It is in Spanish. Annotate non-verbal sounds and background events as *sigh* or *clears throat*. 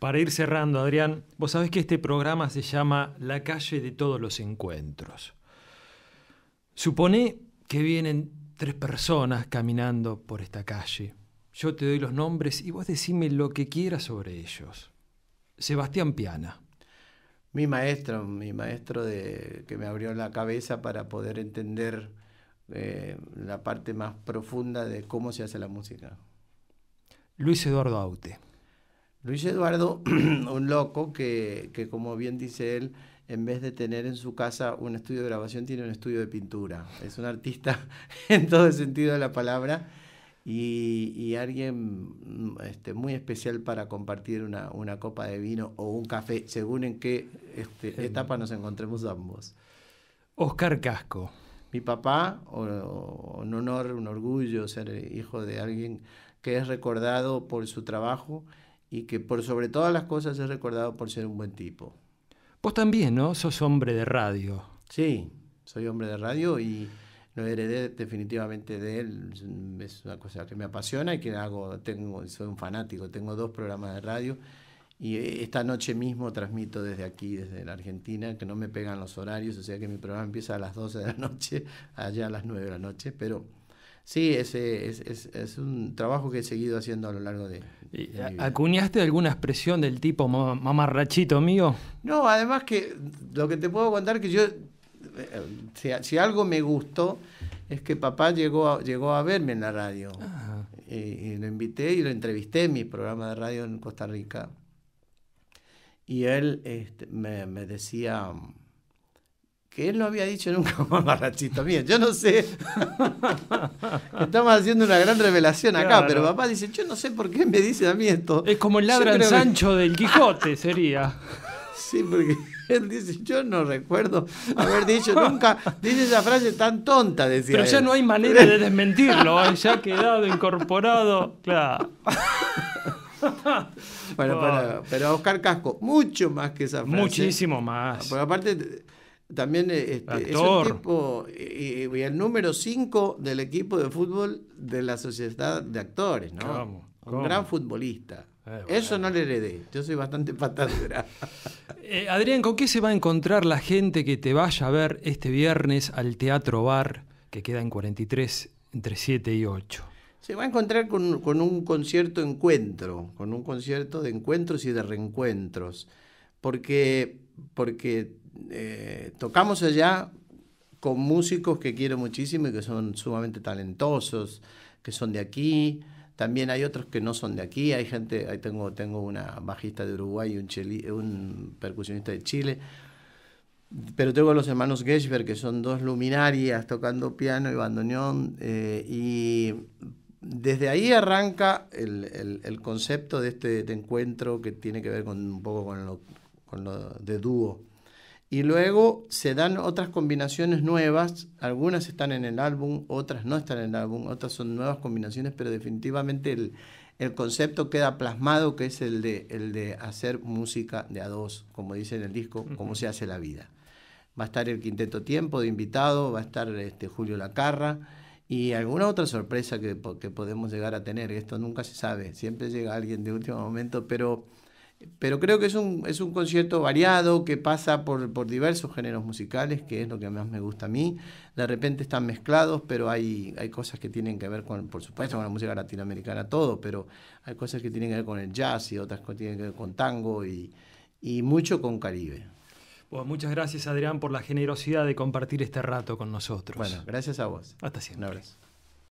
Para ir cerrando, Adrián, vos sabés que este programa se llama La calle de todos los encuentros. Supone que vienen tres personas caminando por esta calle. Yo te doy los nombres y vos decime lo que quieras sobre ellos. Sebastián Piana. Mi maestro, mi maestro de, que me abrió la cabeza para poder entender eh, la parte más profunda de cómo se hace la música. Luis Eduardo Aute. Luis Eduardo, *clears throat* un loco que, como bien dice él, en vez de tener en su casa un estudio de grabación, tiene un estudio de pintura. Es un artista *laughs* en todo el sentido de la palabra y, alguien mm, este, muy especial para compartir una, copa de vino o un café, según en qué este, etapa nos encontremos ambos. Oscar Casco. Mi papá, un honor, un orgullo ser hijo de alguien que es recordado por su trabajo y que por sobre todas las cosas es recordado por ser un buen tipo. Vos también, ¿no? Sos hombre de radio. Sí, soy hombre de radio y lo heredé definitivamente de él. Es una cosa que me apasiona y que hago, tengo, soy un fanático, tengo dos programas de radio y esta noche mismo transmito desde aquí, desde la Argentina, que no me pegan los horarios, o sea que mi programa empieza a las 12 de la noche, *laughs* allá a las 9 de la noche, pero Sí, es, es, es, un trabajo que he seguido haciendo a lo largo de. ¿Acuñaste alguna expresión del tipo mamarrachito mío? No, además que lo que te puedo contar que yo. Si, algo me gustó es que papá llegó a, llegó a verme en la radio. Ah. Y, lo invité y lo entrevisté en mi programa de radio en Costa Rica. Y él este, me decía que él no había dicho nunca mamarrachito *laughs* mío. Yo no sé. *laughs* Estamos haciendo una gran revelación acá, pero papá dice, yo no sé por qué me dice a mí esto. Es como el ladrán Sancho *laughs* del Quijote, sería. Sí, porque él dice, yo no recuerdo haber dicho nunca, dice esa frase tan tonta, decía. Pero ya no hay manera de desmentirlo, ¿eh? ya ha quedado incorporado, claro. bueno, pero, Oscar Casco, mucho más que esa frase. Muchísimo más. Porque aparte también este, es el tipo, y, el número 5 del equipo de fútbol de la sociedad de actores, ¿no? Un gran futbolista. Eh, Eso no le heredé, yo soy bastante patadura. *laughs* Eh, Adrián, ¿con qué se va a encontrar la gente que te vaya a ver este viernes al Teatro Bar, que queda en 43 entre 7 y 8? Se va a encontrar con un concierto encuentro, con un concierto de encuentros y de reencuentros porque, porque eh, tocamos allá con músicos que quiero muchísimo y que son sumamente talentosos, que son de aquí. También hay otros que no son de aquí. Hay gente, ahí tengo, tengo una bajista de Uruguay y un, percusionista de Chile. Pero tengo a los hermanos Geschberg, que son dos luminarias tocando piano y bandoneón. Eh, y desde ahí arranca el, concepto de este, encuentro que tiene que ver con, un poco con lo, con lo de dúo. Y luego se dan otras combinaciones nuevas, algunas están en el álbum, otras no están en el álbum, otras son nuevas combinaciones, pero definitivamente el, concepto queda plasmado, que es el de, el de hacer música de a dos, como dice en el disco, como se hace la vida. Va a estar el Quinteto Tiempo de invitado, va a estar este, Julio Lacarra y alguna otra sorpresa que, que podemos llegar a tener. Esto nunca se sabe, siempre llega alguien de último momento, pero pero creo que es un, es un concierto variado que pasa por, por, diversos géneros musicales, que es lo que más me gusta a mí. De repente están mezclados, pero hay, hay cosas que tienen que ver con, por supuesto, con la música latinoamericana, todo, pero hay cosas que tienen que ver con el jazz y otras que tienen que ver con tango y, y mucho con Caribe. muchas gracias Adrián por la generosidad de compartir este rato con nosotros. Bueno, gracias a vos. Hasta siempre.